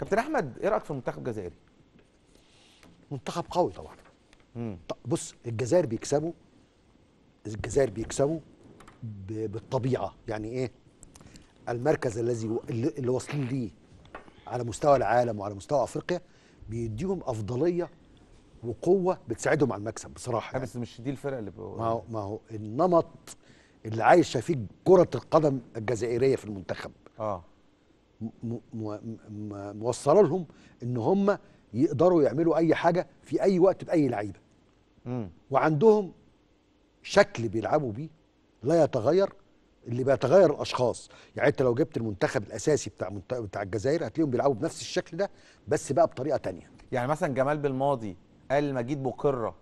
كابتن احمد ايه رايك في المنتخب الجزائري منتخب قوي طبعا طب بص الجزائر بيكسبوا الجزائر بيكسبوا بالطبيعه يعني ايه المركز الذي اللي واصلين ليه على مستوى العالم وعلى مستوى افريقيا بيديهم افضليه وقوه بتساعدهم على المكسب بصراحه يعني. بس مش دي الفرق اللي بقى. ما هو يعني. ما هو النمط اللي عايشه فيه كره القدم الجزائريه في المنتخب اه موصله لهم ان هم يقدروا يعملوا اي حاجه في اي وقت باي لعيبه وعندهم شكل بيلعبوا بيه لا يتغير اللي بيتغير الاشخاص يعني انت لو جبت المنتخب الاساسي بتاع منت... بتاع الجزائر هتلاقيهم بيلعبوا بنفس الشكل ده بس بقى بطريقه تانية يعني مثلا جمال بالماضي قال مجيد بقره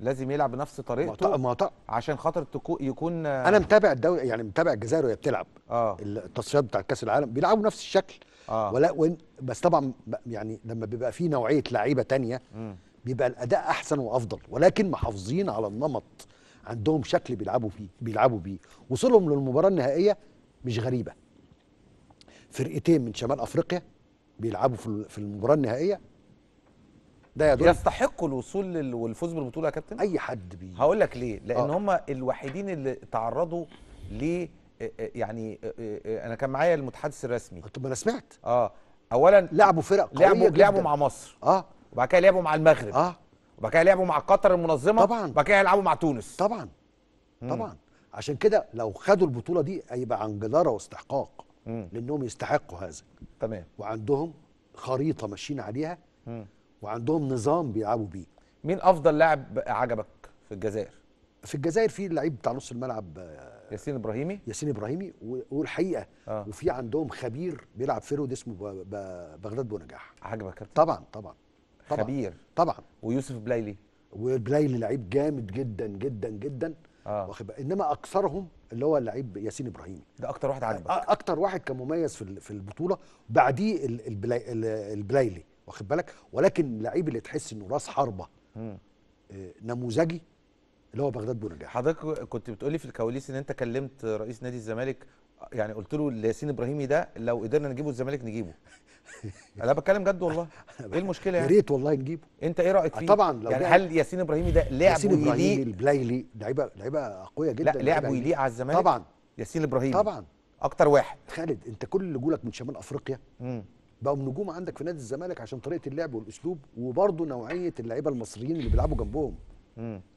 لازم يلعب بنفس طريقته ما عشان خاطر يكون انا متابع الدوري يعني متابع الجزائر وهي بتلعب اه التصفيات بتاعت كاس العالم بيلعبوا نفس الشكل آه. ولا وين بس طبعا يعني لما بيبقى في نوعيه لعيبه تانية بيبقى الاداء احسن وافضل ولكن محافظين على النمط عندهم شكل بيلعبوا فيه بيلعبوا بيه وصولهم للمباراه النهائيه مش غريبه فرقتين من شمال افريقيا بيلعبوا في المباراه النهائيه ده يا دول يستحقوا الوصول والفوز بالبطوله يا كابتن اي حد بي هقول لك ليه لان آه. هم الوحيدين اللي تعرضوا ل آه، آه، يعني آه، انا كان معايا المتحدث الرسمي طب انا سمعت اه اولا لعبوا فرق قويه لعبوا جداً. لعبوا مع مصر اه وبعد كده لعبوا مع المغرب اه وبعد كده لعبوا مع قطر المنظمه طبعا وبعد كده هيلعبوا مع تونس طبعا مم. طبعا عشان كده لو خدوا البطوله دي هيبقى عن جداره واستحقاق مم. لانهم يستحقوا هذا تمام وعندهم خريطه ماشيين عليها مم. وعندهم نظام بيلعبوا بيه مين افضل لاعب عجبك في الجزائر في الجزائر في اللعيب بتاع نص الملعب آه، ياسين ابراهيمي ياسين ابراهيمي والحقيقه آه. وفي عندهم خبير بيلعب فيرود اسمه بغداد بونجاح عجبك كابتن طبعا طبعا خبير طبعا ويوسف بلايلي وبلايلي لعيب جامد جدا جدا جدا آه. انما اكثرهم اللي هو اللعيب ياسين ابراهيمي ده اكتر واحد عجبك اكتر واحد كان مميز في في البطوله بعديه البلايلي واخد بالك ولكن اللعيب اللي تحس انه راس حربه آه، نموذجي اللي هو بغداد بونجاح حضرتك كنت بتقولي في الكواليس ان انت كلمت رئيس نادي الزمالك يعني قلت له لياسين ابراهيمي ده لو قدرنا نجيبه الزمالك نجيبه انا بتكلم جد والله ايه المشكله يعني يا ريت والله نجيبه انت ايه رايك آه، فيه طبعا لو يعني هل ياسين ابراهيمي ده لعبه ياسين ابراهيمي البلايلي لعيبه لعيبه قويه جدا لا لعبه يليق على الزمالك طبعا ياسين ابراهيمي طبعا اكتر واحد خالد انت كل اللي جولك من شمال افريقيا بقوا نجوم عندك في نادي الزمالك عشان طريقه اللعب والاسلوب وبرضه نوعيه اللعيبه المصريين اللي بيلعبوا جنبهم